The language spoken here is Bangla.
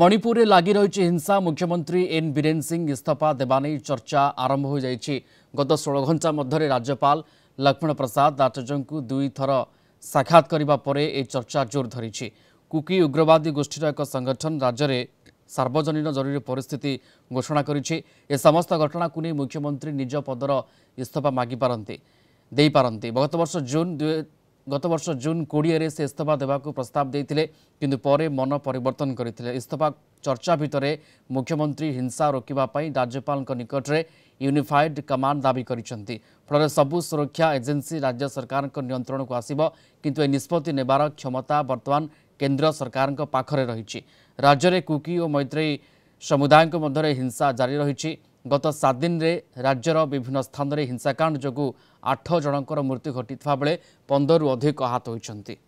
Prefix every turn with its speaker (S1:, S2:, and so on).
S1: মণিপুরে লাগি রয়েছে হিংসা মুখ্যমন্ত্রী এন বীরেন সিং ইস্তফা দেওয়া নিয়ে চর্চা আরম্ভ হয়ে যাই গত ষোল ঘণ্টা মধ্যে রাজ্যপাল লক্ষ্মণ প্রসাদ আচার্যঙ্কু দুই থর সাক্ষাৎ করা পরে এই চর্চা জোর ধরিছে কুকি উগ্রবাদী গোষ্ঠীর এক সংগঠন রাজ্যের সার্বজনীন জরুরি পরিস্থিতি ঘোষণা করেছে এ সমস্ত ঘটনাকে নিয়ে মুখ্যমন্ত্রী নিজ পদর ইস্তফা মাগিপারতে ଦେଇପାରନ୍ତି ଗତବର୍ଷ ଜୁନ୍ गत वर्ष जुन किएर सफा देवको प्रस्ताव दिन मन परिवर्तन गरिस्तफा चर्चा भित्र मुख्यमन्त्री हिंसा रोकिप राज्यपाल निकटर युनिफाइड कमान्ड दाबी गरिन्छ फलै सब् सुरक्षा एजेन्सी राज्य सरकारको नियन्त्रणको आसु यो निष्पत्ति नेबार क्षमता बर्तमान केन्द्र सरकारको पाखर रहि्यव कुकी मैत्री समुदायको मध्य हिंसा जारी रह ଗତ ସାତ ଦିନରେ ରାଜ୍ୟର ବିଭିନ୍ନ ସ୍ଥାନରେ ହିଂସାକାଣ୍ଡ ଯୋଗୁଁ ଆଠ ଜଣଙ୍କର ମୃତ୍ୟୁ ଘଟିଥିବା ବେଳେ ପନ୍ଦରରୁ ଅଧିକ ଆହତ ହୋଇଛନ୍ତି